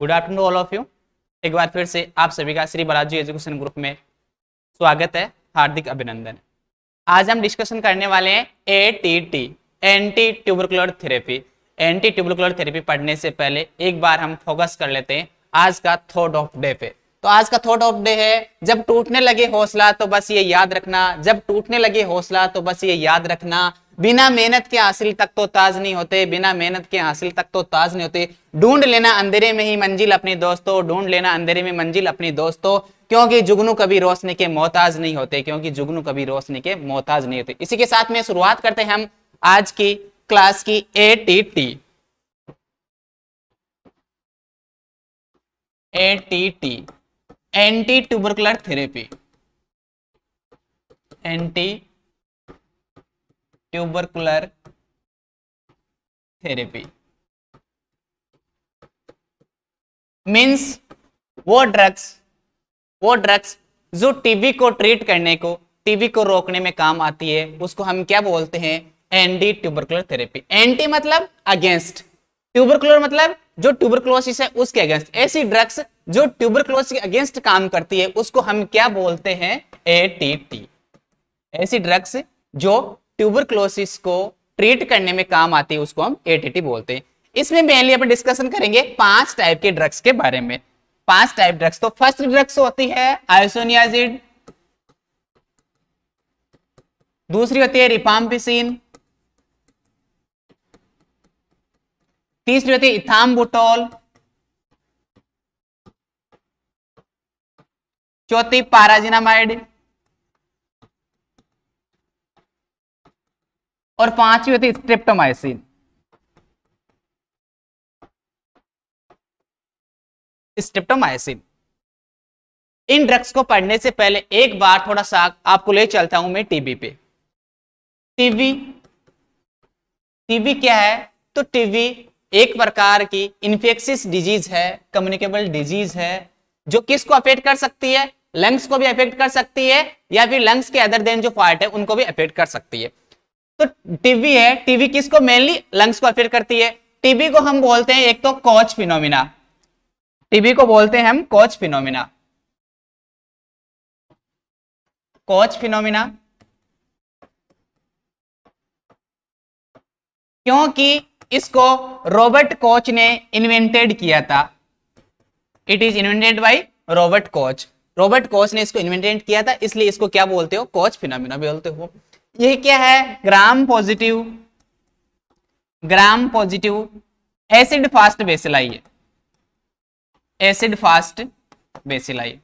good afternoon all of you एक बार फिर से आप सभी का श्री बालाजी एजुकेशन ग्रुप में स्वागत है हार्दिक अभिनंदन आज हम डिस्कशन करने वाले हैं A T T anti tubercular therapy anti tubercular therapy पढ़ने से पहले एक बार हम फोकस कर लेते हैं आज का थॉट ऑफ डे पे तो आज का थॉट ऑफ डे है जब टूटने लगे हौसला तो बस ये याद रखना जब टूटने लगे हौसला तो बस ये याद रखना बिना मेहनत के हासिल तक तो ताज नहीं होते बिना मेहनत के हासिल तक तो ताज नहीं होते ढूंढ लेना अंधेरे में ही मंजिल अपने दोस्तों ढूंढ लेना अंधेरे में मंजिल अपने दोस्तों क्योंकि जुगनू कभी रोशनी के मोहताज नहीं होते क्योंकि जुगनू कभी रोशनी के मोहताज नहीं होते इसी के साथ में शुरुआत करते हैं हम आज की क्लास की A T T A T T anti tubercular therapy anti tubercular therapy means वो ड्रग्स वो ड्रग्स जो टीबी को ट्रीट करने को टीबी को रोकने में काम आती है उसको हम क्या बोलते हैं एंटी ट्यूबरकुलर थेरेपी एंटी मतलब अगेंस्ट ट्यूबरकुलर मतलब जो ट्यूबरकुलोसिस है उसके अगेंस्ट ऐसी ड्रग्स जो ट्यूबरकुलोसिस के अगेंस्ट काम करती है उसको हम क्या बोलते हैं एटीटी ऐसी ड्रग्स जो ट्यूबरक्लोसिस को ट्रीट करने में काम आती है उसको हम एटीटी बोलते हैं इसमें मेनली अपन डिस्कशन करेंगे पांच टाइप के ड्रग्स के बारे में पांच टाइप ड्रग्स तो फर्स्ट ड्रग्स होती है आयोसोनियाजिड दूसरी होती है रिपाम्पिसिन तीसरी होती है इथामबुटोल चौथी पाराजिनामाइड और पांचवी होती है स्ट्रेप्टोमाइसिन स्ट्रेप्टोमाइसिन इन ड्रग्स को पढ़ने से पहले एक बार थोड़ा सा आपको ले चलता हूं मैं टीबी पे टीबी टीबी क्या है तो टीबी एक प्रकार की इन्फेक्शियस डिजीज है कम्युनिकेबल डिजीज है जो किसको अफेक्ट कर सकती है लंग्स को भी अफेक्ट कर सकती है या फिर लंग्स के अदर देन जो पार्ट है उनको भी अफेक्ट कर सकती है तो टीबी है टीबी किसको मेनली लंग्स को अफेक्ट करती है टीबी को हम बोलते हैं एक तो कॉच फिनोमिना टीबी को बोलते हैं हम कॉच फिनोमिना कॉच फिनोमिना क्योंकि इसको रॉबर्ट कोच ने इन्वेंटेड किया था it is invented by Robert Koch Robert Koch ने इसको इन्वेंटेड किया था इसलिए इसको क्या बोलते हो कोच फिनोमिना बोलते हो ये क्या है gram positive gram positive acid fast है acid fast bacilli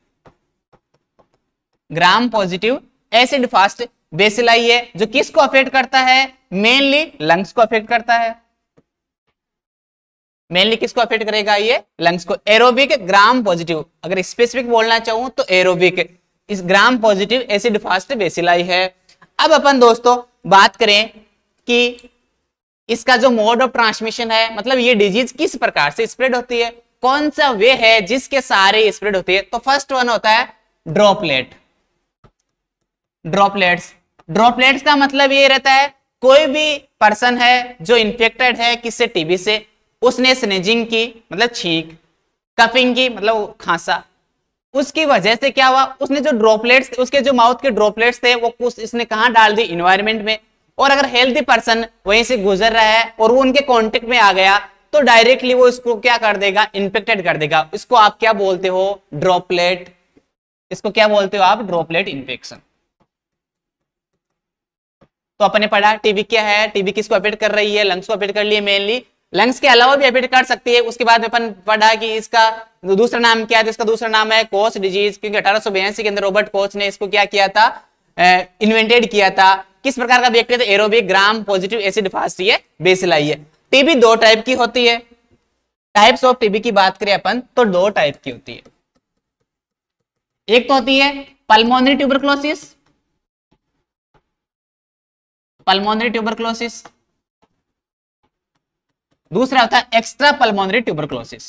gram positive acid fast bacilli है जो किसको अफेक्ट करता है मेनली लंग्स को अफेक्ट करता है मेनली किसको अफेक्ट करेगा ये लंग्स को एरोबिक ग्राम पॉजिटिव अगर स्पेसिफिक बोलना चाहूं तो एरोबिक इस gram positive acid fast bacilli है अब अपन दोस्तों बात करें कि इसका जो मोड ऑफ ट्रांसमिशन है मतलब ये डिजीज किस प्रकार से स्प्रेड होती है कौन सा वे है जिसके सहारे स्प्रेड होती है तो फर्स्ट वन होता है ड्रॉपलेट ड्रॉपलेट्स ड्रॉपलेट्स का मतलब ये रहता है कोई भी पर्सन है जो इन्फेक्टेड है किससे टीबी से उसने स्नेजिंग की मतलब छींक कफिंग की मतलब खांसा उसकी वजह से क्या हुआ उसने जो ड्रॉपलेट्स उसके जो माउथ के ड्रॉपलेट्स थे वो इसने कहा डाल दी इन्वायरमेंट में और अगर हेल्थी पर्सन वहीं से गुजर रहा है और वो उनके कॉन्टेक्ट में आ गया तो डायरेक्टली वो इसको क्या कर देगा इन्फेक्टेड कर देगा इसको आप क्या बोलते हो ड्रॉपलेट इसको क्या बोलते हो आप ड्रॉपलेट इन्फेक्शन तो अपने पढ़ा टीबी क्या है टीबी किसको अपेट कर रही है लंग्स को अपेट कर लिए मेनली लंग्स के अलावा भी हेपेटाइटिस कर सकती है उसके बाद अपन पढ़ा कि इसका दूसरा नाम क्या था तो इसका दूसरा नाम है कोच डिजीज क्योंकि अठारह के अंदर रोबर्ट कोच ने इसको क्या किया था इन्वेंटेड किया था किस प्रकार का व्यक्ति था aerobic gram positive acid fast है बेसिलाई तो है टीबी दो टाइप की होती है टाइप्स ऑफ टीबी की बात करें अपन तो दो टाइप की होती है एक तो होती है पल्मोनरी ट्यूबरक्लोसिस पल्मोनरी ट्यूबरक्लोसिस दूसरा होता है extra pulmonary tuberculosis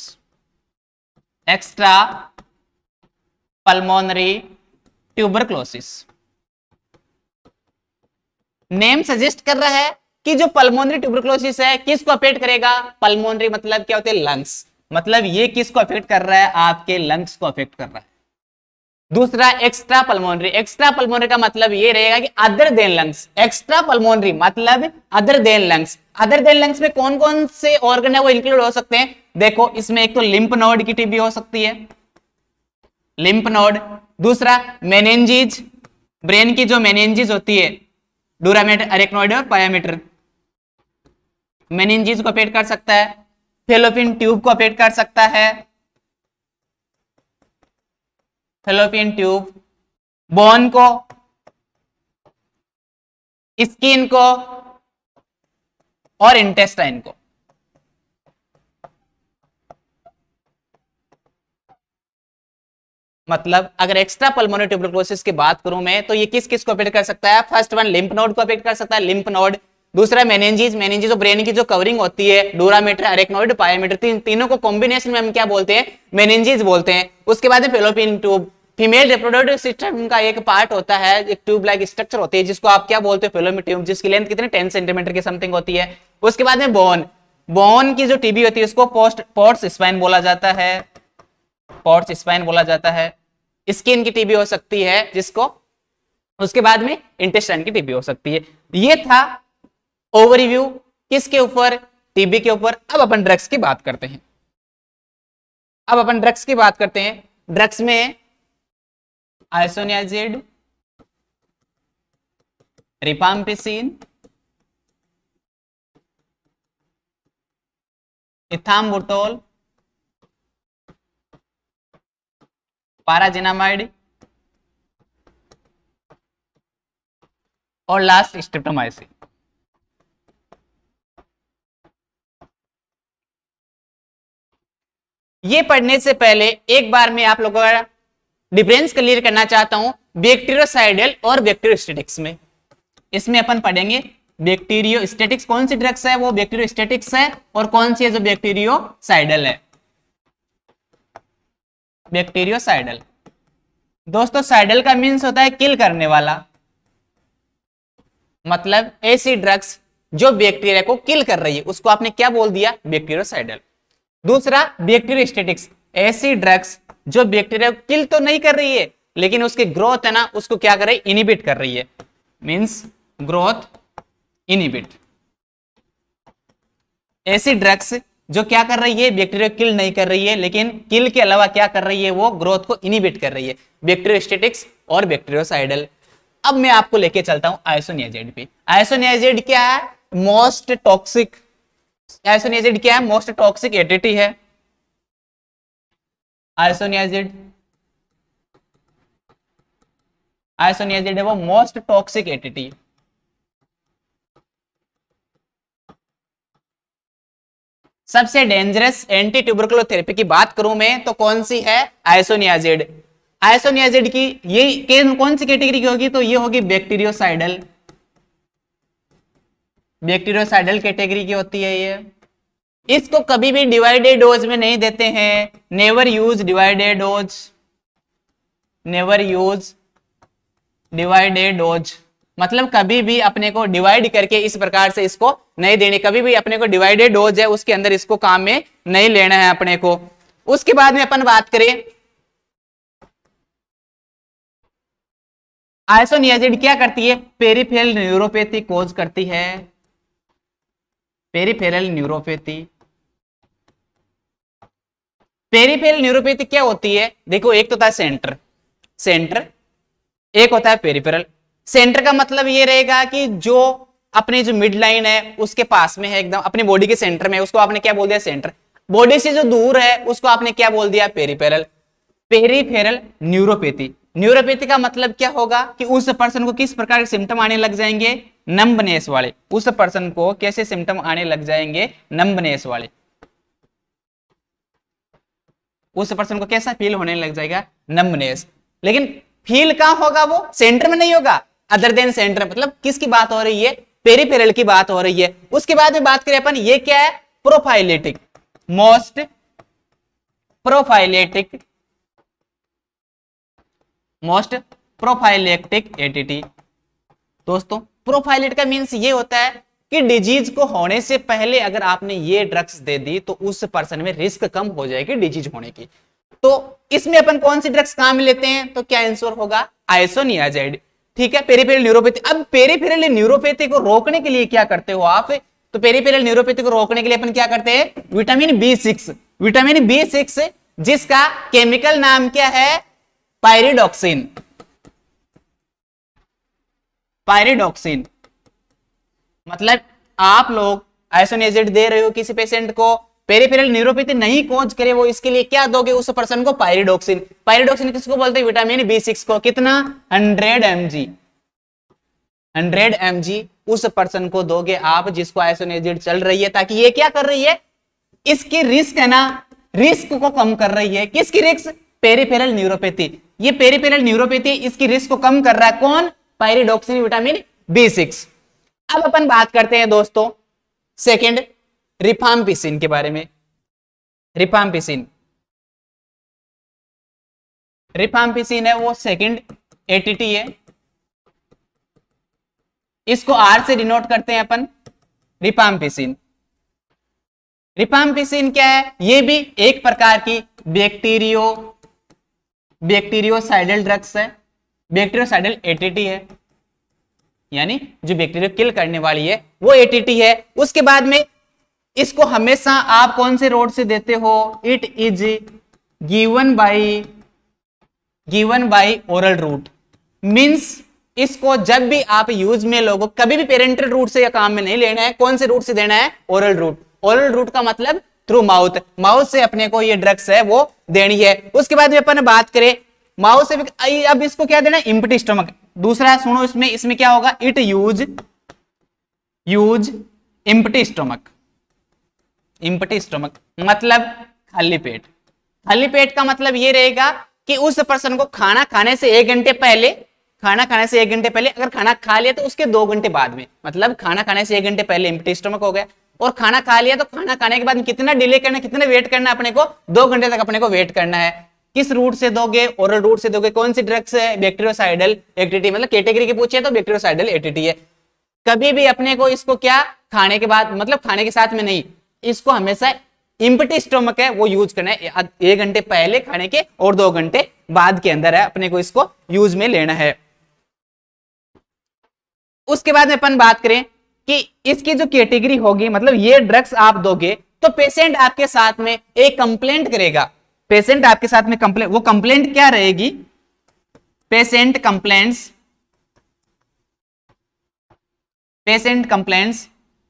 extra pulmonary tuberculosis name suggest कर रहा है कि जो पल्मोनरी ट्यूबरक्लोसिस है किसको अफेक्ट करेगा पल्मोनरी मतलब क्या होते हैं लंग्स मतलब ये किसको अफेक्ट कर रहा है आपके लंग्स को अफेक्ट कर रहा है दूसरा एक्स्ट्रा पल्मोनरी एक्स्ट्रा पल्मोनरी का मतलब ये रहेगा कि other than lungs extra pulmonary मतलब other than lungs other than lungs में कौन कौन से ऑर्गन है वो इंक्लूड हो सकते हैं देखो इसमें एक तो लिंप नोड की टीबी हो सकती है लिंप नोड दूसरा मेनेंजीज ब्रेन की जो मेनेंजीज होती है डूरामेटर अरेक्नोइड और पायामीटर मेनेंजीज को पेट कर सकता है फेलोपिन ट्यूब को पेट कर सकता है फेलोपियन ट्यूब बोन को स्किन को और इंटेस्टाइन को मतलब अगर एक्स्ट्रा पल्मोनरी ट्यूबरकुलोसिस की बात करूं मैं तो ये किस किस को अफेक्ट कर सकता है फर्स्ट वन लिम्फ नोड को अफेक्ट कर सकता है लिम्फ नोड दूसरा मैनेजीज मैनेजीज और ब्रेन की जो कवरिंग होती है डोरामीटर अरेक्नोइड पायामीटर तीन तीनों को कॉम्बिनेशन में हम क्या बोलते हैं मैनेजीज बोलते हैं उसके बाद fallopian tube female reproductive system का एक पार्ट होता है एक ट्यूब लाइक स्ट्रक्चर होती है जिसको आप क्या बोलते हैं फेलोमी ट्यूब जिसकी लेंथ कितनी टेन सेंटीमीटर की समथिंग होती है उसके बाद में बोन बोन की जो टीबी होती है उसको पोस्ट पोर्ट्स स्पाइन बोला जाता है पोर्ट्स स्पाइन बोला जाता है स्किन की टीबी हो सकती है जिसको उसके बाद में इंटेस्टाइन की टीबी हो सकती है ये था ओवरव्यू किसके ऊपर टीबी के ऊपर अब अपन ड्रग्स की बात करते हैं अब अपन ड्रग्स की बात करते हैं ड्रग्स में आइसोनियाजिड रिपाम्पिसिन इथामबुटोल पाराजिनामाइड और लास्ट स्टेप्टोमाइसिन ये पढ़ने से पहले एक बार में आप लोगों का डिफरेंस क्लियर करना चाहता हूं बैक्टीरियोसाइडल और बैक्टीरियोस्टेटिक्स में इसमें अपन पढ़ेंगे बैक्टीरियो स्टेटिक्स कौन सी ड्रग्स है वो बैक्टीरियो स्टेटिक्स है और कौन सी है जो बैक्टीरियोसाइडल है बैक्टीरियोसाइडल दोस्तों साइडल का मीन्स होता है किल करने वाला मतलब ऐसी ड्रग्स जो बैक्टीरिया को किल कर रही है उसको आपने क्या बोल दिया बैक्टीरियोसाइडल दूसरा बैक्टीरिया स्टेटिक्स ऐसी ड्रग्स जो बैक्टीरिया को किल तो नहीं कर रही है लेकिन उसकी ग्रोथ है ना उसको क्या कर रही है इनिबिट कर रही है मीन्स ग्रोथ इनिबिट ऐसी ड्रग्स जो क्या कर रही है बैक्टीरिया किल नहीं कर रही है लेकिन किल के अलावा क्या कर रही है वो ग्रोथ को इनिबिट कर रही है बैक्टीरियोस्टेटिक्स और बैक्टीरियोसाइडल अब मैं आपको लेके चलता हूं आइसोनियाजेड पे आइसोनियाजेड क्या है मोस्ट टॉक्सिक आइसोनियाजिड क्या है मोस्ट टॉक्सिक एडिटी है आइसोनियाजिड आइसोनियाजिड है वो मोस्ट टॉक्सिक एडिटी सबसे डेंजरस एंटी ट्यूबरकुलोथेरेपी की बात करूं मैं तो कौन सी है आइसोनियाजिड आइसोनियाजिड की ये कौन सी कैटेगरी की होगी तो ये होगी बैक्टीरियोसाइडल बैक्टीरियोसाइडल कैटेगरी की होती है ये इसको कभी भी डिवाइडेड डोज में नहीं देते हैं never use divided dose never use divided dose मतलब कभी भी अपने को डिवाइड करके इस प्रकार से इसको नहीं देने कभी भी अपने को डिवाइडेड डोज है उसके अंदर इसको काम में नहीं लेना है अपने को उसके बाद में अपन बात करें आइसोनियाजिड क्या करती है पेरीफेल न्यूरोपैथी कोज करती है पेरीफेरल न्यूरोपैथी पेरीफेरल न्यूरोपैथी क्या होती है देखो एक तो होता है सेंटर सेंटर एक होता है पेरीफेरल सेंटर का मतलब ये रहेगा कि जो अपनी जो मिड लाइन है उसके पास में है एकदम अपनी बॉडी के सेंटर में उसको आपने क्या बोल दिया सेंटर बॉडी से जो दूर है उसको आपने क्या बोल दिया पेरीपेरल पेरीफेरल न्यूरोपैथी न्यूरोपैथी का मतलब क्या होगा कि उस पर्सन को किस प्रकार के सिम्टम आने लग जाएंगे नंबनेस वाले उस पर्सन को कैसे सिम्टम आने लग जाएंगे नंबनेस वाले उस पर्सन को कैसा फील होने लग जाएगा नंबनेस लेकिन फील कहा होगा वो सेंटर में नहीं होगा अदर देन सेंटर मतलब किसकी बात हो रही है पेरीफेरल की बात हो रही है उसके बाद में बात करें अपन ये क्या है prophylactic most prophylactic most prophylactic ATT दोस्तों प्रोफाइलेट का मीन्स ये होता है कि डिजीज को होने से पहले अगर आपने ये ड्रग्स दे दी तो उस पर्सन में रिस्क कम हो जाएगी डिजीज होने की तो इसमें अपन कौन सी ड्रग्स काम लेते हैं तो क्या आंसर होगा आइसोनियाजाइड ठीक है पेरीफेरल न्यूरोपैथी अब पेरीफेरल न्यूरोपैथी को रोकने के लिए क्या करते हो आप तो पेरीफेरल न्यूरोपैथी को रोकने के लिए अपन क्या करते हैं vitamin B six vitamin B six जिसका केमिकल नाम क्या है पायरिडॉक्सिन पायरिडॉक्सिन मतलब आप लोग आइसोनेजेड दे रहे हो किसी पेशेंट को पेरिफेरल न्यूरोपैथी नहीं कोच करे वो इसके लिए क्या दोगे उस पर्सन को पायरिडॉक्सिन पायरिडॉक्सिन किसको बोलते हैं विटामिन बी सिक्स को कितना hundred M G hundred M G उस पर्सन को दोगे आप जिसको आइसोनेजेड चल रही है ताकि ये क्या कर रही है इसकी रिस्क है ना रिस्क को कम कर रही है किसकी रिस्क पेरिफेरल न्यूरोपैथी ये पेरिपेरल न्यूरोपैथी इसकी रिस्क को कम कर रहा है कौन पायरिडोक्सिन विटामिन बी सिक्स अब अपन बात करते हैं दोस्तों सेकेंड रिफाम्पिसिन के बारे में रिफाम्पिसिन रिफाम्पिसिन है वो सेकेंड एटीटी है इसको आर से डिनोट करते हैं अपन रिफाम्पिसिन रिफाम्पिसिन क्या है ये भी एक प्रकार की बैक्टीरियो बैक्टीरियोसाइडल ड्रग्स है बैक्टीरियोसाइडल एटीटी है यानी जो बैक्टीरिया किल करने वाली है वो एटीटी है उसके बाद में इसको हमेशा आप कौन से रोड से देते हो it is given by given by oral route means इसको जब भी आप यूज में लोगो कभी भी पेरेंटल रूट से या काम में नहीं लेना है कौन से रूट से देना है ओरल रूट ओरल रूट का मतलब थ्रू माउथ माउथ से अपने को ये ड्रग्स है वो देनी है उसके बाद में अपन बात करें माउथ से अब इसको क्या देना इम्पटी स्टमक दूसरा है सुनो इसमें इसमें क्या होगा it use use empty stomach empty stomach मतलब खाली पेट खाली पेट का मतलब ये रहेगा कि उस पर्सन को खाना खाने से एक घंटे पहले खाना खाने से एक घंटे पहले अगर खाना खा लिया तो उसके दो घंटे बाद में मतलब खाना खाने से एक घंटे पहले इम्पटी स्टोमक हो गया और खाना खा लिया तो खाना खाने के बाद कितना डिले करना कितना वेट करना है अपने को दो घंटे तक अपने को वेट करना है किस रूट से दोगे ओरल रूट से दोगे कौन सी ड्रग्स है बैक्टीरियोसाइडल एटीटी मतलब कैटेगरी के पूछे तो बैक्टीरियोसाइडल एटीटी है कभी भी अपने को इसको क्या खाने के बाद मतलब खाने के साथ में नहीं इसको हमेशा इम्पटी स्टोमक है वो यूज करना है एक घंटे पहले खाने के और दो घंटे बाद के अंदर है अपने को इसको यूज में लेना है उसके बाद में अपन बात करें कि इसकी जो कैटेगरी होगी मतलब ये ड्रग्स आप दोगे तो पेशेंट आपके साथ में एक कंप्लेंट करेगा पेशेंट आपके साथ में कंप्लेंट वो कंप्लेंट क्या रहेगी patient complaints patient complaints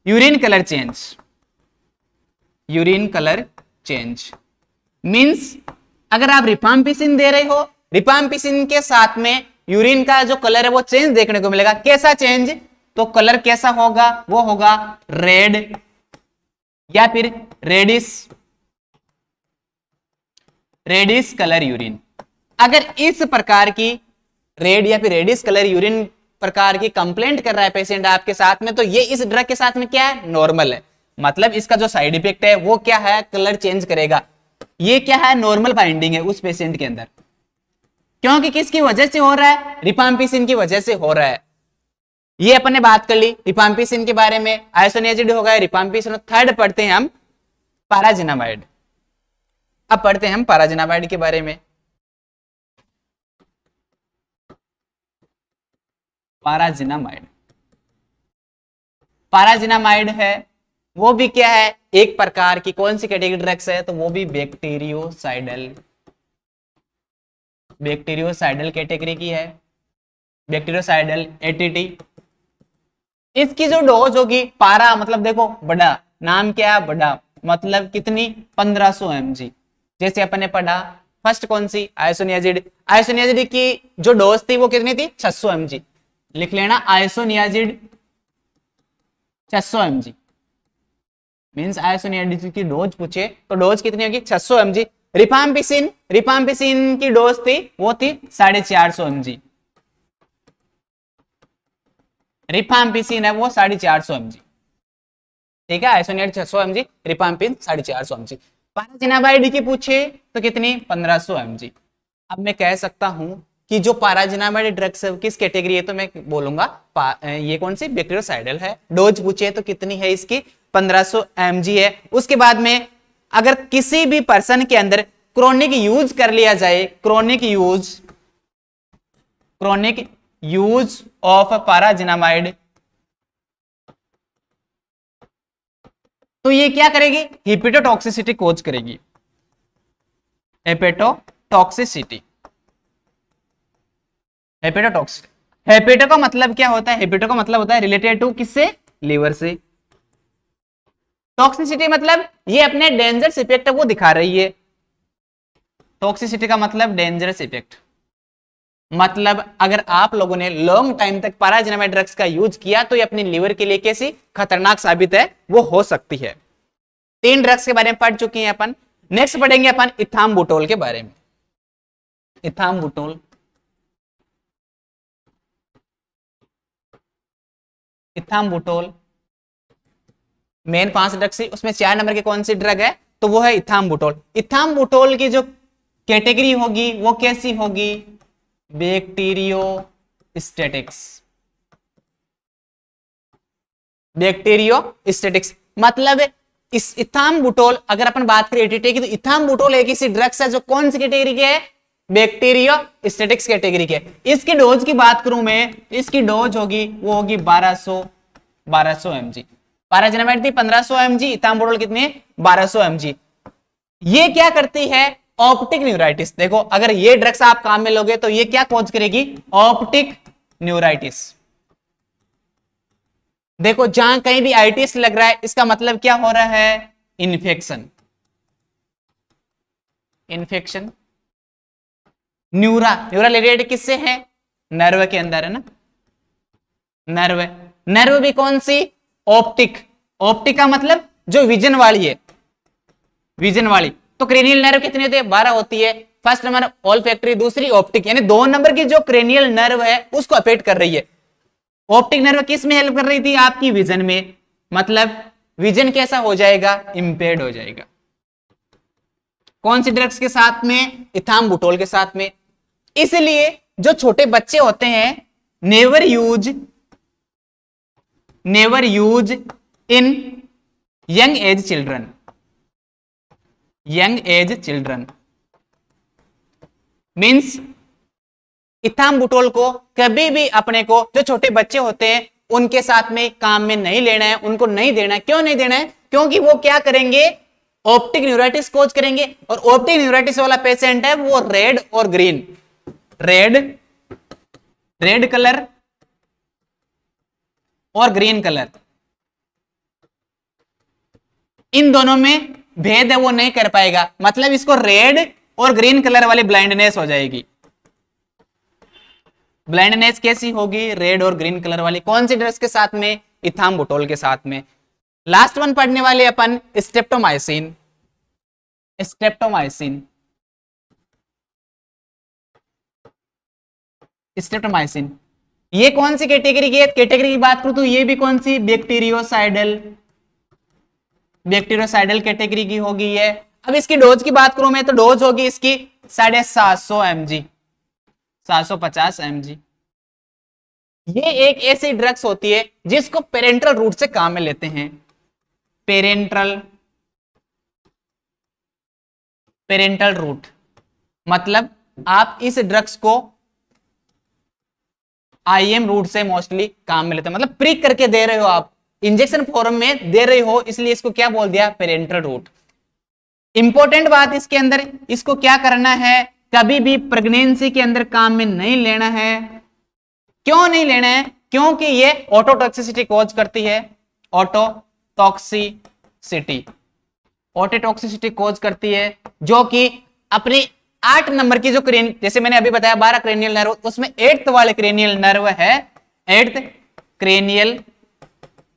urine colour change urine colour change means अगर आप रिपाम्पिसिन दे रहे हो रिपाम्पिसिन के साथ में यूरिन का जो कलर है वो चेंज देखने को मिलेगा कैसा चेंज तो कलर कैसा होगा वो होगा रेड या फिर रेडिस रेडिस कलर यूरिन अगर इस प्रकार की रेड या फिर रेडिस कलर यूरिन प्रकार की कंप्लेंट कर रहा है पेशेंट आपके साथ में तो ये इस ड्रग के साथ में क्या है नॉर्मल है मतलब इसका जो साइड इफेक्ट है वो क्या है कलर चेंज करेगा ये क्या है नॉर्मल फाइंडिंग है उस पेशेंट के अंदर क्योंकि किसकी वजह से हो रहा है रिपाम्पिसिन की वजह से हो रहा है ये अपन ने बात कर ली रिपाम्पिसिन के बारे में आइसोनियाजिड हो गए रिपाम्पिसिन थर्ड पढ़ते हैं हम पाराजिनामाइड अब पढ़ते हैं हम पाराजिनामाइड के बारे में पाराजिनामाइड पाराजिनामाइड है वो भी क्या है एक प्रकार की कौन सी कैटेगरी ड्रग्स है तो वो भी बैक्टीरियोसाइडल बैक्टीरियोसाइडल कैटेगरी की है बैक्टीरियोसाइडल एटीटी इसकी जो डोज होगी पारा मतलब देखो बड़ा नाम क्या है बड़ा मतलब कितनी 1500 सौ जैसे अपन ने पढ़ा फर्स्ट कौन सी आयसोनियाजिड आयसोनियाजिड की जो डोज थी वो कितनी थी 600 सौ लिख लेना आयसोनियाजिड 600 सौ एम जी मीन्स आयसोनियाजिड की डोज पूछे तो डोज कितनी होगी 600 सौ एम जी रिफाम्पिसिन रिफाम्पिसिन की डोज थी वो थी साढ़े चार सौ एम जी रिफाम्पिसिन है वो साढ़े चार सौ एम जी ठीक है आइसोनेट छह सौ एम जी रिफाम्पिन साढ़े चार सौ एम जी पाराजिनाबाइड की पूछे तो कितनी पंद्रह सौ एम जी अब मैं कह सकता हूं कि जो पाराजिनामाइड ड्रग्स किस कैटेगरी है तो मैं बोलूंगा ये कौन सी बैक्टीरियोसाइडल है डोज पूछे तो कितनी है इसकी 1500 सौ है उसके बाद में अगर किसी भी पर्सन के अंदर क्रोनिक यूज कर लिया जाए chronic use chronic use of pyrazinamide तो ये क्या करेगी हिपेटोटॉक्सिसिटी कोच करेगी हेपेटोटॉक्सिसिटी हेपेटोटॉक्सिटी हेपेटो का मतलब क्या होता है हेपेटो का मतलब होता है रिलेटेड टू किससे लीवर से टॉक्सिसिटी मतलब ये अपने डेंजरस इफेक्ट को दिखा रही है टॉक्सिसिटी का मतलब डेंजरस इफेक्ट मतलब अगर आप लोगों ने लॉन्ग टाइम तक पाराजिनामा ड्रग्स का यूज किया तो ये अपने लीवर के लिए कैसी खतरनाक साबित है वो हो सकती है तीन ड्रग्स के बारे में पढ़ चुके हैं अपन नेक्स्ट पढ़ेंगे अपन इथाम बुटोल के बारे में इथाम बुटोल इथाम बुटोल मेन पांच ड्रग्स उसमें चार नंबर के कौन सी ड्रग है तो वो है इथाम बुटोल इथाम बुटोल की जो कैटेगरी होगी वो कैसी होगी बैक्टीरियो स्टेटिक्स मतलब इस इथाम बुटोल अगर अपन बात करें एटीटे की तो इथाम बुटोल एक ऐसी ड्रग्स है जो कौन सी कैटेगरी के है बैक्टीरियो स्टेटिक्स कैटेगरी के इसकी डोज की बात करूं मैं इसकी डोज होगी वो होगी 1200 1200 mg पाराजिनामाइड थी 1500 mg इथाम बुटोल कितने 1200 mg ये क्या करती है ऑप्टिक न्यूराइटिस देखो अगर ये ड्रग्स आप काम में लोगे तो ये क्या कॉज करेगी ऑप्टिक न्यूराइटिस देखो जहां कहीं भी आइटिस लग रहा है इसका मतलब क्या हो रहा है infection infection neuro neuro related किससे है नर्व के अंदर है ना नर्व नर्व भी कौन सी ऑप्टिक ऑप्टिक का मतलब जो विजन वाली है विजन वाली तो क्रेनियल नर्व कितनी होती है बारह होती है फर्स्ट नंबर ऑल फैक्ट्री दूसरी ऑप्टिक यानी दो नंबर की जो क्रेनियल नर्व है उसको अपेट कर रही है ऑप्टिक नर्व किस में हेल्प कर रही थी आपकी विजन में मतलब विजन कैसा हो जाएगा इम्पेयर्ड हो जाएगा कौन सी ड्रग्स के साथ में इथाम बुटोल के साथ में इसलिए जो छोटे बच्चे होते हैं never use never use in young age children young age children means ethambutol को कभी भी अपने को जो छोटे बच्चे होते हैं उनके साथ में काम में नहीं लेना है उनको नहीं देना है क्यों नहीं देना है क्योंकि वो क्या करेंगे ऑप्टिक न्यूराइटिस कोच करेंगे और ऑप्टिक न्यूराइटिस वाला पेशेंट है वो रेड और ग्रीन रेड रेड कलर और ग्रीन कलर इन दोनों में भेद है वो नहीं कर पाएगा मतलब इसको रेड और ग्रीन कलर वाली ब्लाइंडनेस हो जाएगी ब्लाइंडनेस कैसी होगी रेड और ग्रीन कलर वाली कौन सी ड्रेस के साथ में इथाम बुटोल के साथ में लास्ट वन पढ़ने वाले अपन स्टेप्टोमाइसिन स्टेप्टोमाइसिन स्टेप्टोमाइसिन ये कौन सी कैटेगरी की है कैटेगरी की बात करूं तो ये भी कौन सी बैक्टीरियोसाइडल बैक्टीरियोसाइडल कैटेगरी की होगी ये अब इसकी डोज की बात करूं मैं तो डोज होगी इसकी साढ़े सात सौ एम जी सात सौ पचास एम जी ये एक ऐसी ड्रग्स होती है जिसको पेरेंट्रल रूट से काम में लेते हैं पेरेंट्रल पेरेंटल रूट मतलब आप इस ड्रग्स को आईएम रूट से मोस्टली काम में लेते हैं मतलब प्रिक करके दे रहे हो आप इंजेक्शन फॉर्म में दे रहे हो इसलिए इसको क्या बोल दिया पेरेंटल रूट इंपॉर्टेंट बात इसके अंदर इसको क्या करना है कभी भी प्रेगनेंसी के अंदर काम में नहीं लेना है क्यों नहीं लेना है क्योंकि ये ऑटोटॉक्सिसिटी कॉज करती है ऑटोटॉक्सिसिटी ऑटोटॉक्सिसिटी कॉज करती है जो कि अपने आठ नंबर की जो क्रेन जैसे मैंने अभी बताया बारह क्रेनियल नर्व उसमें एट्थ वाले क्रेनियल नर्व है एट्थ क्रेनियल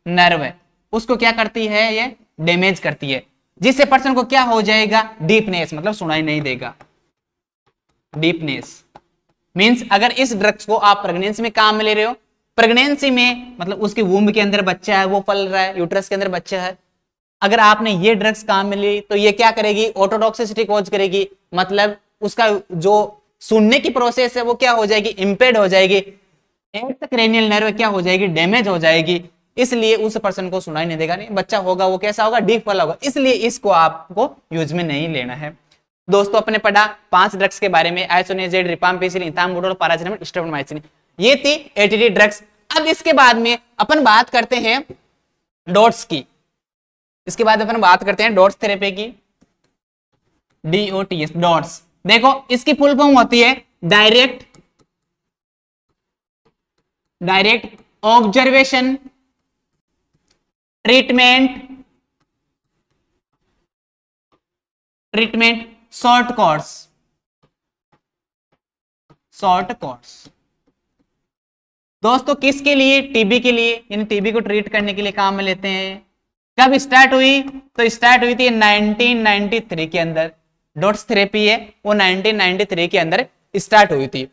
नर्व है उसको क्या करती है ये डैमेज करती है जिससे पर्सन को क्या हो जाएगा डीपनेस मतलब सुनाई नहीं देगा डीपनेस मीन्स अगर इस ड्रग्स को आप प्रेगनेंसी में काम ले रहे हो प्रेगनेंसी में मतलब उसके वूम्ब के अंदर बच्चा है वो फल रहा है यूट्रस के अंदर बच्चा है अगर आपने ये ड्रग्स काम में ली तो ये क्या करेगी ऑटोटॉक्सिसिटी कॉज करेगी मतलब उसका जो सुनने की प्रोसेस है वो क्या हो जाएगी इम्पेड हो जाएगी एक्सक्रेनियल नर्व क्या हो जाएगी डैमेज हो जाएगी इसलिए उस पर्सन को सुनाई नहीं देगा नहीं बच्चा होगा वो कैसा होगा डीप वाला होगा इसलिए इसको आपको यूज में नहीं लेना है दोस्तों अपने पढ़ा पांच ड्रग्स के बारे में आइसोनेजेड ये थी एटीडी ड्रग्स अब इसके बाद में अपन बात करते हैं डॉट्स की इसके बाद अपन बात करते हैं डॉट्स थेरेपी की डीओटीएस डॉट्स देखो इसकी फुल फॉर्म होती है direct direct observation treatment treatment short course short course दोस्तों किसके लिए टीबी के लिए यानी टीबी को ट्रीट करने के लिए काम में लेते हैं कब स्टार्ट हुई तो स्टार्ट हुई थी 1993 के अंदर डॉट्स थेरेपी है वो 1993 के अंदर स्टार्ट हुई थी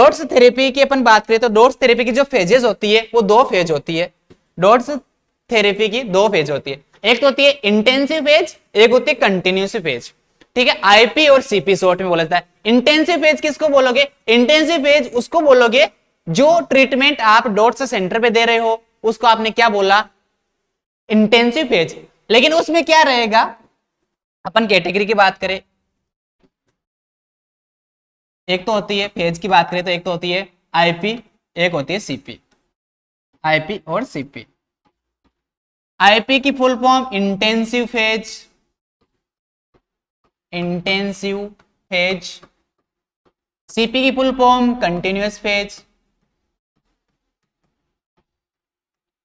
डॉट्स थेरेपी की अपन बात करें तो डॉट्स थेरेपी की जो फेजेस होती है वो दो फेज होती है डॉट्स थेरेपी की दो फेज होती है एक तो होती है इंटेंसिव फेज एक होती है कंटिन्यूसिव फेज ठीक है आईपी और सीपी शॉर्ट में बोला जाता है इंटेंसिव फेज किसको बोलोगे इंटेंसिव फेज उसको बोलोगे जो ट्रीटमेंट आप डॉट से सेंटर पे दे रहे हो उसको आपने क्या बोला इंटेंसिव फेज लेकिन उसमें क्या रहेगा अपन कैटेगरी की बात करें एक तो होती है फेज की बात करें तो एक तो होती है आईपी एक होती है सीपी आईपी और सीपी आईपी की full form intensive phase intensive phase CP की full form continuous phase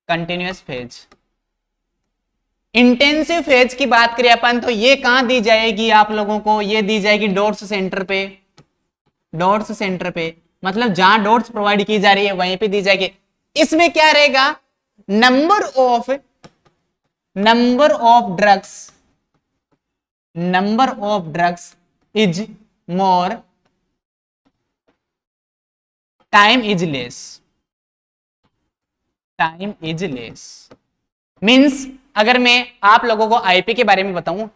continuous phase intensive phase की बात करें अपन तो ये कहां दी जाएगी आप लोगों को ये दी जाएगी डोर्स सेंटर पे डोर्स सेंटर पे मतलब जहां डोर्स प्रोवाइड की जा रही है वहीं पे दी जाएगी इसमें क्या रहेगा number of number of drugs number of drugs is more time is less time is less means अगर मैं आप लोगों को आईपी के बारे में बताऊं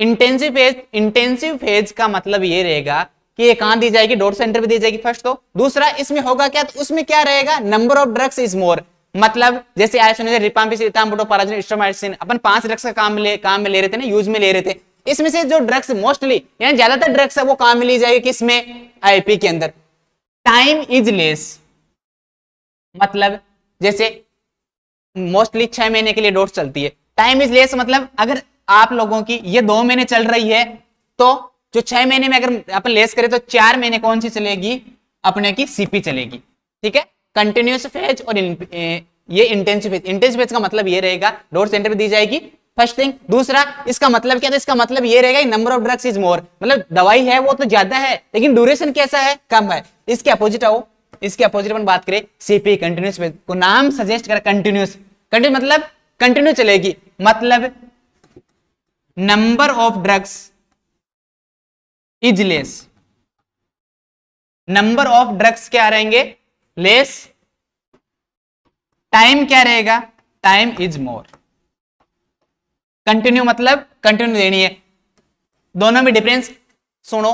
इंटेंसिव फेज इंटेंसिव फेज का मतलब ये रहेगा कि ये कहां दी जाएगी डोर सेंटर पे दी जाएगी फर्स्ट तो दूसरा इसमें होगा क्या तो उसमें क्या रहेगा number of drugs is more मतलब जैसे आए रिपाम्पिसिन इथामबुटो अपन पांच ड्रग्स का काम ले काम में ले रहे थे ना यूज में ले रहे थे इसमें से जो ड्रग्स मोस्टली यानी ज्यादातर ड्रग्स है वो काम में ली जाएगी किसमें आईपी के अंदर टाइम इज लेस मतलब जैसे मोस्टली छह महीने के लिए डोज चलती है टाइम इज लेस मतलब अगर आप लोगों की ये दो महीने चल रही है तो जो छह महीने में अगर अपन लेस करें तो चार महीने कौन सी चलेगी अपने की सीपी चलेगी ठीक है कंटिन्यूस फेज और इन, eh, ये इंटेंसिव फेज इंटेंसिव फेज का मतलब ये रहेगा डोर सेंटर दी जाएगी फर्स्ट थिंग दूसरा इसका मतलब क्या था इसका मतलब ये रहेगा number of drugs is more मतलब दवाई है वो तो ज्यादा है लेकिन ड्यूरेशन कैसा है कम है इसके अपोजिट आओ इसके अपोजिट अपन बात करें सीपी कंटिन्यूस को नाम सजेस्ट करें कंटिन्यूस कंटिन्यू मतलब कंटिन्यू चलेगी मतलब number of drugs is less number of drugs क्या रहेंगे लेस टाइम क्या रहेगा टाइम इज मोर कंटिन्यू मतलब कंटिन्यू देनी है दोनों में डिफरेंस सुनो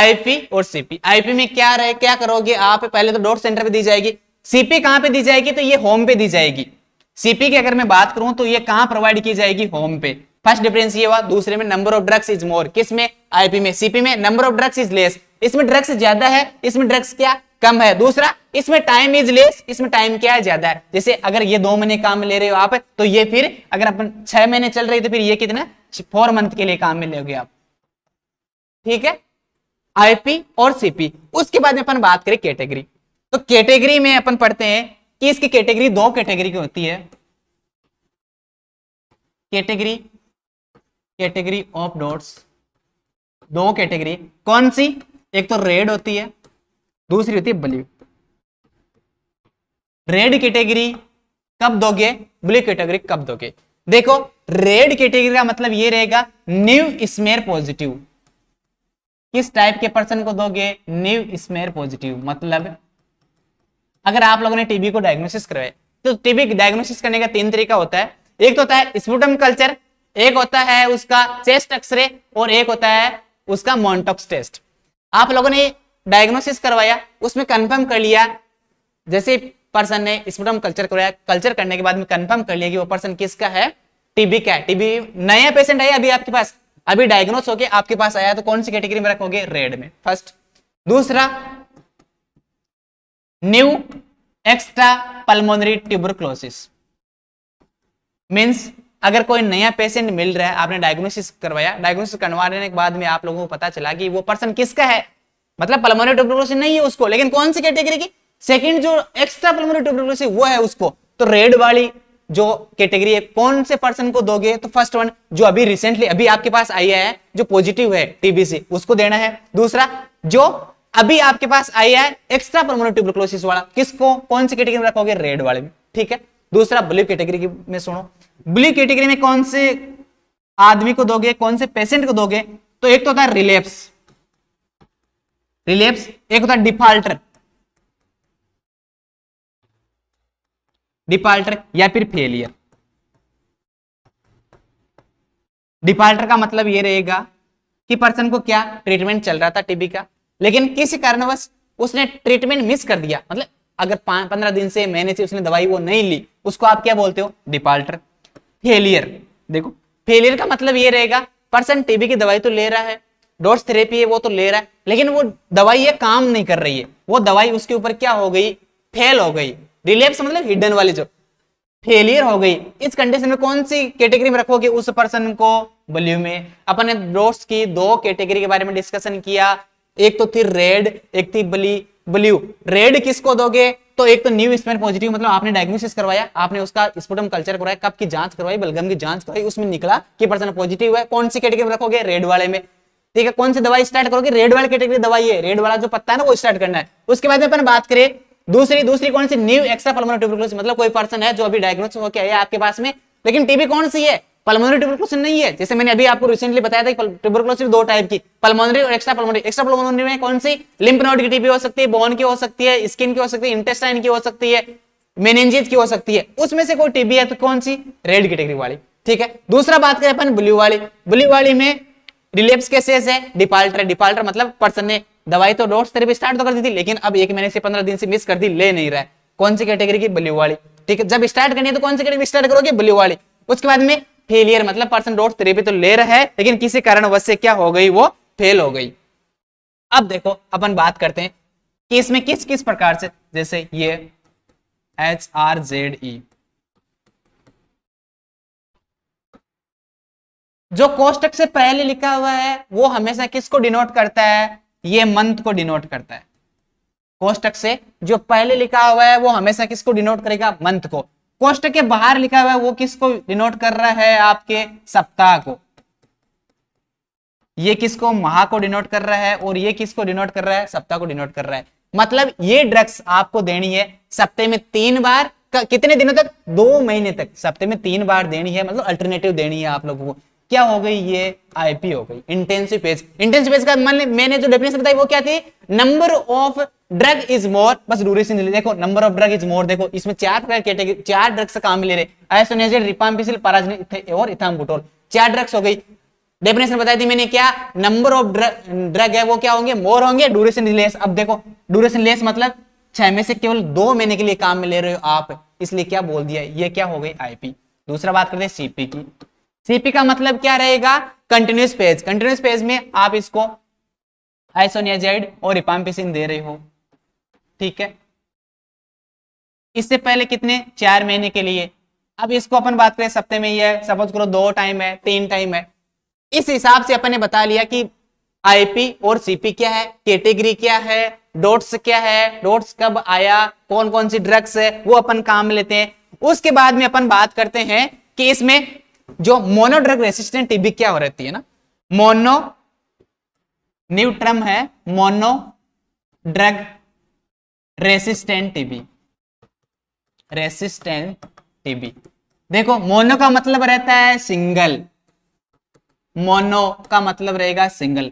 आईपी और सीपी आईपी में क्या रहे क्या करोगे आप पहले तो डॉट सेंटर पे दी जाएगी सीपी कहां पे दी जाएगी तो ये होम पे दी जाएगी सीपी की अगर मैं बात करूं तो ये कहां प्रोवाइड की जाएगी होम पे फर्स्ट डिफरेंस ये हुआ दूसरे में number of drugs is more किस में आईपी में सीपी में number of drugs is less इसमें ड्रग्स ज्यादा है इसमें ड्रग्स क्या कम है दूसरा इसमें टाइम इज लेस इसमें टाइम क्या है ज्यादा है जैसे अगर ये दो महीने काम ले रहे हो आप तो ये फिर अगर अपन छह महीने चल रही तो फिर ये कितना फोर मंथ के लिए काम में लोगे आप ठीक है आईपी और सीपी उसके बाद में अपन बात करें कैटेगरी तो कैटेगरी में अपन पढ़ते हैं कि इसकी कैटेगरी दो कैटेगरी की होती है कैटेगरी कैटेगरी ऑफ डॉट्स दो कैटेगरी कौन सी एक तो रेड होती है दूसरी होती है ब्लू रेड कैटेगरी कब दोगे ब्लू कैटेगरी कब दोगे देखो रेड कैटेगरी का मतलब ये रहेगा न्यू स्मेर पॉजिटिव किस टाइप के पर्सन को दोगे न्यू स्मेर पॉजिटिव मतलब अगर आप लोगों ने टीबी को डायग्नोसिस करवाए तो टीबी डायग्नोसिस करने का तीन तरीका होता है एक तो होता है स्पूटम कल्चर एक होता है उसका चेस्ट एक्सरे और एक होता है उसका मॉन्टॉक्स टेस्ट आप लोगों ने डायग्नोसिस करवाया उसमें कंफर्म कर लिया जैसे पर्सन ने स्पुटम कल्चर करवाया कल्चर करने के बाद में कंफर्म कर लिया कि वो पर्सन किसका है टीबी का है टीबी नया पेशेंट आया अभी आपके पास अभी डायग्नोस होके आपके पास आया तो कौन सी कैटेगरी में रखोगे रेड में फर्स्ट दूसरा new extra pulmonary tuberculosis means अगर कोई नया पेशेंट मिल रहा है आपने डायग्नोसिस करवाया डायग्नोसिस करवाने के बाद में आप लोगों को पता चला कि वो पर्सन किसका है मतलब पलमोनरी ट्यूबरकुलोसिस नहीं है उसको लेकिन कौन सी कैटेगरी की सेकंड जो एक्स्ट्रा पलमोनरी ट्यूबरकुलोसिस वो है उसको तो रेड वाली जो कैटेगरी है कौन से पर्सन को दोगे तो फर्स्ट वन जो अभी रिसेंटली अभी आपके पास आया है जो पॉजिटिव है टीबीसी उसको देना है दूसरा जो अभी आपके पास आया है एक्स्ट्रा पलमोनरी ट्यूबरकुलोसिस वाला किसको कौन सी कैटेगरी में रखोगे रेड वाले में ठीक है दूसरा ब्लू कैटेगरी में सुनो ब्लू कैटेगरी में कौन से आदमी को दोगे कौन से पेशेंट को दोगे तो एक तो होता है रिलेप्स रिलेप्स एक होता है डिफाल्टर डिफाल्टर या फिर फेलियर डिफाल्टर का मतलब ये रहेगा कि पर्सन को क्या ट्रीटमेंट चल रहा था टीबी का लेकिन किसी कारणवश उसने ट्रीटमेंट मिस कर दिया मतलब अगर पंद्रह दिन से महीने से उसने दवाई वो नहीं ली उसको आप क्या बोलते हो डिफाल्टर फेलियर देखो फेलियर का मतलब ये रहेगा पर्सन टीबी की दवाई तो ले रहा है डोर्स थेरेपी है वो तो ले रहा है लेकिन वो दवाई ये काम नहीं कर रही है वो दवाई उसके ऊपर क्या हो गई फेल हो गई रिलेप्स मतलब हिडन वाली जो फेलियर हो गई इस कंडीशन में कौन सी कैटेगरी में रखोगे उस पर्सन को बल्यू में अपने ने की दो कैटेगरी के बारे में डिस्कशन किया एक तो थी रेड एक थी बली ब्लू रेड किसको दोगे तो एक तो न्यू स्पेन पॉजिटिव मतलब आपने डायग्नोसिस करवाया आपने उसका स्पुटम कल्चर करवाया कब की जांच करवाई बलगम की जांच करवाई उसमें निकला कि पर्सन पॉजिटिव है कौन सी कैटेगरी में रखोगे रेड वाले में ठीक है कौन सी दवाई स्टार्ट करोगे रेड वाला कैटेगरी दवाई है रेड वाला जो पत्ता है ना वो स्टार्ट करना है उसके बाद अपन बात करें दूसरी दूसरी कौन सी न्यू एक्स्ट्रा पल्मोनरी ट्यूबरकुलोसिस मतलब कोई पर्सन है जो अभी डायग्नोस होकर आया आपके पास में लेकिन टीबी कौन सी है पल्मोनरी ट्यूबरकुलोसिस नहीं है जैसे मैंने अभी आपको रिसेंटली बताया था ट्यूबरकुलोसिस दो टाइप की पल्मोनरी और एक्स्ट्रा पल्मोनरी एक्स्ट्रा पल्मोनरी में कौन सी लिम्फ नोड की टीबी हो सकती है बोन की हो सकती है स्किन की हो सकती है इंटेस्टाइन की हो सकती है मेनेंजिस की हो सकती है उसमें से कोई टीबी है तो कौन सी रेड कैटेगरी वाली ठीक है दूसरा बात करें अपन ब्लू वाली ब्लू वाली में डिलेप्स केसेस है डिफाल्टर डिफाल्टर मतलब पर्सन ने दवाई तो डॉट थे स्टार्ट तो कर दी थी लेकिन अब एक महीने से पंद्रह दिन से मिस कर दी ले नहीं रहा है कौन सी कैटेगरी की ब्लू वाली ठीक है जब स्टार्ट करनी है तो कौन सी कैटेगरी स्टार्ट करोगे ब्लू वाली उसके बाद में फेलियर मतलब पर्सन डोट थेरेपी तो ले रहा है लेकिन किसी कारणवश से क्या हो गई वो फेल हो गई अब देखो अपन बात करते हैं कि इसमें किस किस प्रकार से जैसे ये एच आर जेड ई जो कोष्टक से पहले लिखा हुआ है वो हमेशा किसको डिनोट करता है ये मंथ को डिनोट करता है कोष्टक से जो पहले लिखा हुआ है वो हमेशा किसको डिनोट करेगा मंथ को कोष्टक के बाहर लिखा हुआ है वो किसको डिनोट कर रहा है आपके सप्ताह को ये किसको माह को डिनोट कर रहा है और ये किसको डिनोट कर रहा है सप्ताह को डिनोट कर रहा है मतलब ये ड्रग्स आपको देनी है सप्ताह में तीन बार कितने दिनों तक दो महीने तक सप्ताह में तीन बार देनी है मतलब अल्टरनेटिव देनी है आप लोगों को क्या हो गई ये आईपी हो गई इंटेंसिव फेज इंटेंसिव फेज का मान मैंने जो डेफिनेशन बताई वो क्या थी number of drug is more बस ड्यूरेशन देखो number of drug is more देखो इसमें चार प्रकार कैटेगरी चार ड्रग्स काम ले रहे आइसोनेजेड रिपाम्पिसिल पाराजिन और इथामबुटोल चार ड्रग्स हो गई डेफिनेशन बताई थी मैंने क्या नंबर ऑफ ड्रग है वो क्या होंगे मोर होंगे ड्यूरेशन लेस अब देखो ड्यूरेशन लेस मतलब छह में से केवल दो महीने के लिए काम में ले रहे हो आप इसलिए क्या बोल दिया ये क्या हो गई आईपी दूसरा बात करते हैं सीपी की सीपी का मतलब क्या रहेगा कंटिन्यूस पेज कंटिन्यूस पेज में आप इसको आइसोनियाजाइड और रिपाम्पिसिन दे रहे हो ठीक है इससे पहले कितने चार महीने के लिए अब इसको अपन बात करें सप्ते में ये है सपोज करो दो टाइम है तीन टाइम है इस हिसाब से अपन ने बता लिया कि आईपी और सीपी क्या है कैटेगरी क्या है डोट्स क्या है डोट्स कब आया कौन कौन सी ड्रग्स है वो अपन काम लेते हैं उसके बाद में अपन बात करते हैं कि इसमें जो मोनो ड्रग रेसिस्टेंट टीबी क्या हो रहती है ना मोनो न्यूट्रम है mono drug resistant TB resistant TB देखो मोनो का मतलब रहता है सिंगल मोनो का मतलब रहेगा सिंगल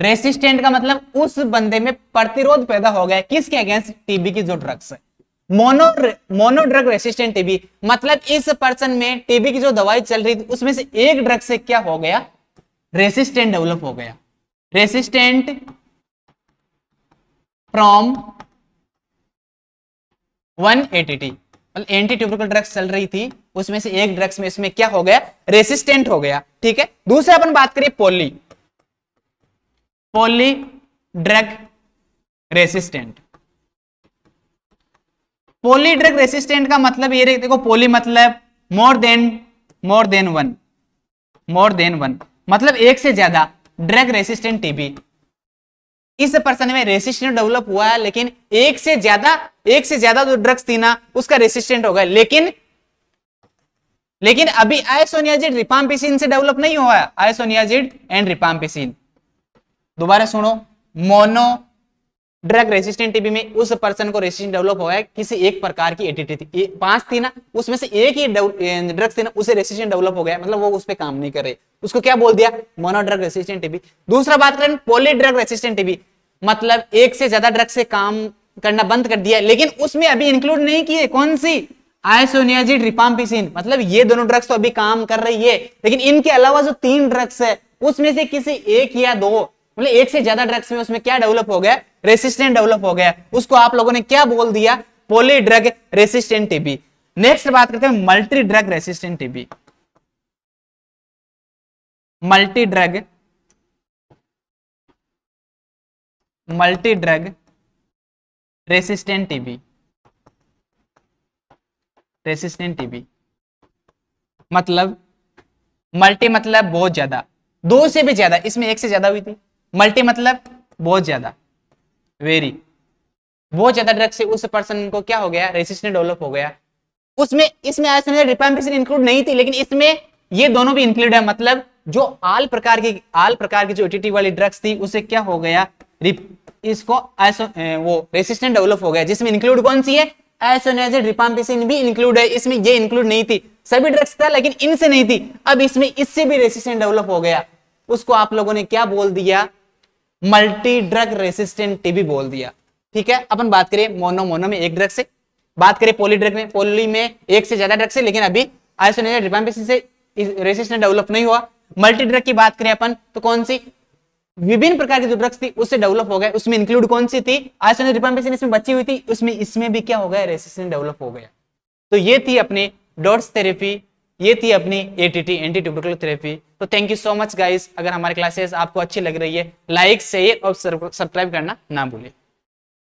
रेसिस्टेंट का मतलब उस बंदे में प्रतिरोध पैदा हो गया किसके अगेंस्ट टीबी की जो ड्रग्स है mono mono drug resistant TB मतलब इस पर्सन में टीबी की जो दवाई चल रही थी उसमें से एक ड्रग से क्या हो गया रेसिस्टेंट डेवलप हो गया रेसिस्टेंट फ्रॉम वन एटीटी मतलब एंटी ट्यूबरकल ड्रग्स चल रही थी उसमें से एक ड्रग्स में इसमें क्या हो गया रेसिस्टेंट हो गया ठीक है दूसरा अपन बात करिए poly poly drug resistant poly drug resistant का मतलब ये देखो पोली मतलब more than more than one more than one मतलब एक से ज्यादा ड्रग रेसिस्टेंट टीबी इस पर्सन में रेसिस्टेंट डेवलप हुआ है लेकिन एक से ज्यादा एक से ज्यादा जो ड्रग्स थी ना उसका रेसिस्टेंट हो गया लेकिन लेकिन अभी आयसोनियाजिड रिपाम्पिसिन से डेवलप नहीं हुआ है आयसोनियाजिड एंड रिपाम्पिसिन दोबारा सुनो मोनो ड्रग रेसिस्टेंट टीबी में उस पर्सन को रेसिस्टेंट डेवलप हुआ है किसी एक प्रकार की एटीटी थी पांच थी ना उसमें से एक ही ड्रग्स थी ना उसे रेसिस्टेंट डेवलप हो गया मतलब वो उस पर काम नहीं कर रहे उसको क्या बोल दिया मोनो ड्रग रेसिस्टेंट टीबी दूसरा बात करें पोली ड्रग रेसिस्टेंट टीबी मतलब एक से ज्यादा ड्रग से काम करना बंद कर दिया लेकिन उसमें अभी इंक्लूड नहीं किए कौन सी आयसोनियाजिड रिपाम्पिसिन मतलब ये दोनों ड्रग्स तो अभी काम कर रही है लेकिन इनके अलावा जो तीन ड्रग्स है उसमें से किसी एक या दो मतलब एक से ज्यादा ड्रग्स में उसमें क्या डेवलप हो गया रेसिस्टेंट डेवलप हो गया उसको आप लोगों ने क्या बोल दिया poly drug resistant TB next बात करते हैं multi drug resistant TB multi drug multi drug resistant TB resistant TB मतलब मल्टी मतलब बहुत ज्यादा दो से भी ज्यादा इसमें एक से ज्यादा हुई थी मल्टी मतलब बहुत ज्यादा वेरी बहुत ज्यादा ड्रग से उस पर्सन को क्या हो गया रेसिस्टेंट डेवलप हो गया उसमें इसमें आज रिपेम्पिसिन इंक्लूड नहीं थी लेकिन इसमें ये दोनों भी इंक्लूड है मतलब जो आल प्रकार की आल प्रकार की जो एटीटी वाली ड्रग्स थी उसे क्या हो गया इसको आसो, ए, वो रेसिस्टेंट डेवलप हो गया जिसमें इंक्लूड कौन सी है एसोनेजेड रिपाम्पिसिन भी इंक्लूड है इसमें ये इंक्लूड नहीं थी सभी ड्रग्स था लेकिन इनसे नहीं थी अब इसमें इससे भी रेसिस्टेंट डेवलप हो गया उसको आप लोगों ने क्या बोल दिया मल्टी ड्रग रेसिस्टेंट टीबी बोल दिया ठीक है अपन बात करें मोनो मोनो में एक ड्रग से बात करें पोली ड्रग में पोली में एक से ज्यादा ड्रग से लेकिन अभी से रेसिस्टेंट डेवलप नहीं हुआ मल्टी ड्रग की बात करें अपन तो कौन सी विभिन्न प्रकार की जो ड्रग्स थी उससे डेवलप हो गए उसमें इंक्लूड कौन सी थी आइसोनेट इसमें बची हुई थी उसमें इसमें भी क्या हो गया रेसिस्टेंट डेवलप हो गया तो ये थी अपने डॉट्स थेरेपी ये थी अपनी A T T anti tubercular therapy तो thank you so much guys अगर हमारी क्लासेस आपको अच्छी लग रही है लाइक शेयर और सब्सक्राइब करना ना भूलिए